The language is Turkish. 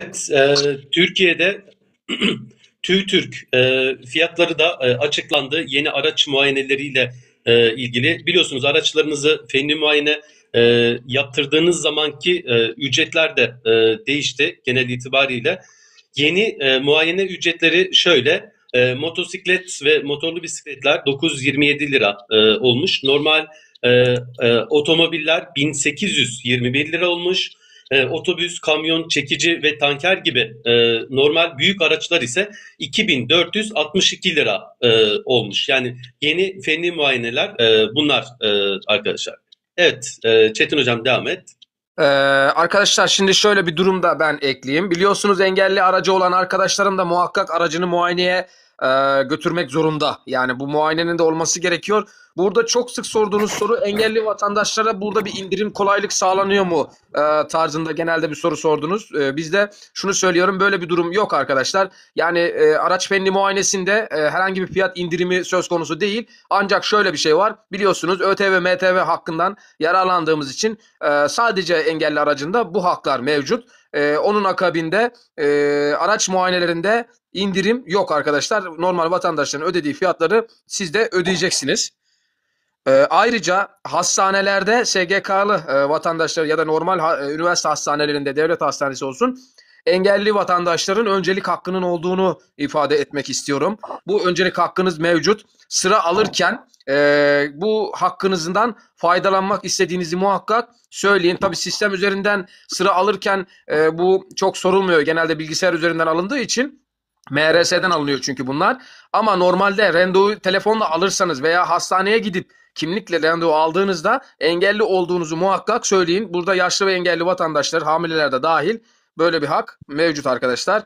Evet, e, Türkiye'de TÜİTÜRK e, fiyatları da e, açıklandı. Yeni araç muayeneleriyle e, ilgili. Biliyorsunuz araçlarınızı fenli muayene e, yaptırdığınız zamanki e, ücretler de e, değişti genel itibariyle. Yeni e, muayene ücretleri şöyle. E, motosiklet ve motorlu bisikletler 927 lira e, olmuş. Normal e, e, otomobiller 1821 lira olmuş e, otobüs, kamyon, çekici ve tanker gibi e, normal büyük araçlar ise 2462 lira e, olmuş. Yani yeni feni muayeneler e, bunlar e, arkadaşlar. Evet e, Çetin Hocam devam et. Ee, arkadaşlar şimdi şöyle bir durumda ben ekleyeyim. Biliyorsunuz engelli aracı olan arkadaşlarım da muhakkak aracını muayeneye e, götürmek zorunda. Yani bu muayenenin de olması gerekiyor. Burada çok sık sorduğunuz soru engelli vatandaşlara burada bir indirim kolaylık sağlanıyor mu e, tarzında genelde bir soru sordunuz. E, biz de şunu söylüyorum böyle bir durum yok arkadaşlar. Yani e, araç fenli muayenesinde e, herhangi bir fiyat indirimi söz konusu değil. Ancak şöyle bir şey var biliyorsunuz ÖTV MTV hakkından yararlandığımız için e, sadece engelli aracında bu haklar mevcut. Ee, onun akabinde e, araç muayenelerinde indirim yok arkadaşlar. Normal vatandaşların ödediği fiyatları siz de ödeyeceksiniz. E, ayrıca hastanelerde SGK'lı e, vatandaşlar ya da normal ha, e, üniversite hastanelerinde devlet hastanesi olsun engelli vatandaşların öncelik hakkının olduğunu ifade etmek istiyorum. Bu öncelik hakkınız mevcut. Sıra alırken e, bu hakkınızdan faydalanmak istediğinizi muhakkak söyleyin. tabi sistem üzerinden sıra alırken e, bu çok sorulmuyor. Genelde bilgisayar üzerinden alındığı için MRS'den alınıyor çünkü bunlar. Ama normalde randevu telefonla alırsanız veya hastaneye gidip kimlikle randevu aldığınızda engelli olduğunuzu muhakkak söyleyin. Burada yaşlı ve engelli vatandaşlar, hamileler de dahil böyle bir hak mevcut arkadaşlar.